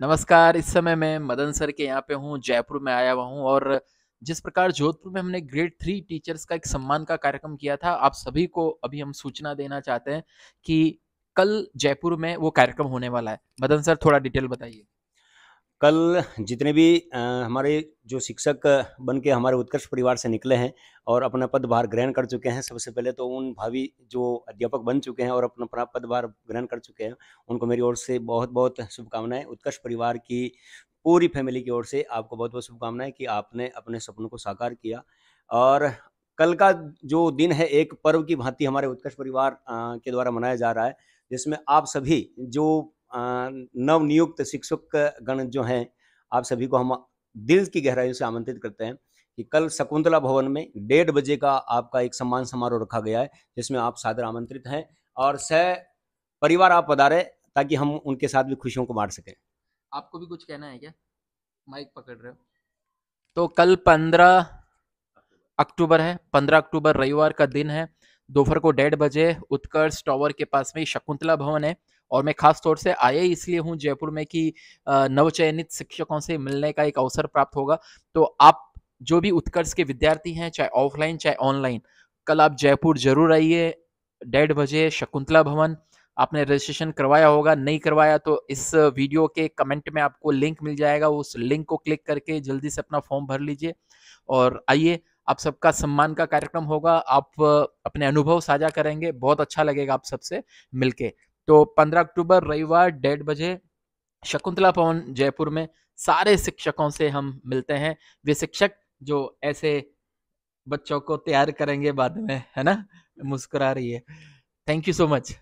नमस्कार इस समय मैं मदन सर के यहाँ पे हूँ जयपुर में आया हुआ हूँ और जिस प्रकार जोधपुर में हमने ग्रेड थ्री टीचर्स का एक सम्मान का कार्यक्रम किया था आप सभी को अभी हम सूचना देना चाहते हैं कि कल जयपुर में वो कार्यक्रम होने वाला है मदन सर थोड़ा डिटेल बताइए कल जितने भी आ, हमारे जो शिक्षक बन के हमारे उत्कर्ष परिवार से निकले हैं और अपना पदभार ग्रहण कर चुके हैं सबसे पहले तो उन भावी जो अध्यापक बन चुके हैं और अपना पदभार ग्रहण कर चुके हैं उनको मेरी ओर से बहुत बहुत शुभकामनाएं उत्कर्ष परिवार की पूरी फैमिली की ओर से आपको बहुत बहुत शुभकामनाएं कि आपने अपने सपनों को साकार किया और कल का जो दिन है एक पर्व की भांति हमारे उत्कर्ष परिवार के द्वारा मनाया जा रहा है जिसमें आप सभी जो नवनियुक्त शिक्षक गण जो हैं आप सभी को हम दिल की गहराइयों से आमंत्रित करते हैं कि कल शकुंतला भवन में डेढ़ बजे का आपका एक सम्मान समारोह रखा गया है जिसमें आप सादर आमंत्रित हैं और सह परिवार आप पधारे ताकि हम उनके साथ भी खुशियों को बांट सकें आपको भी कुछ कहना है क्या माइक पकड़ रहे हो तो कल पंद्रह अक्टूबर है पंद्रह अक्टूबर रविवार का दिन है दोपहर को डेढ़ बजे उत्कर्ष टॉवर के पास में शकुंतला भवन है और मैं खास तौर से आया इसलिए हूँ जयपुर में कि नवचयनित शिक्षकों से मिलने का एक अवसर प्राप्त होगा तो आप जो भी उत्कर्ष के विद्यार्थी हैं चाहे ऑफलाइन चाहे ऑनलाइन कल आप जयपुर जरूर आइए डेढ़ बजे शकुंतला भवन आपने रजिस्ट्रेशन करवाया होगा नहीं करवाया तो इस वीडियो के कमेंट में आपको लिंक मिल जाएगा उस लिंक को क्लिक करके जल्दी से अपना फॉर्म भर लीजिए और आइए आप सबका सम्मान का कार्यक्रम होगा आप अपने अनुभव साझा करेंगे बहुत अच्छा लगेगा आप सबसे मिलके तो 15 अक्टूबर रविवार डेढ़ बजे शकुंतला भवन जयपुर में सारे शिक्षकों से हम मिलते हैं वे शिक्षक जो ऐसे बच्चों को तैयार करेंगे बाद में है ना मुस्कुरा रही है थैंक यू सो मच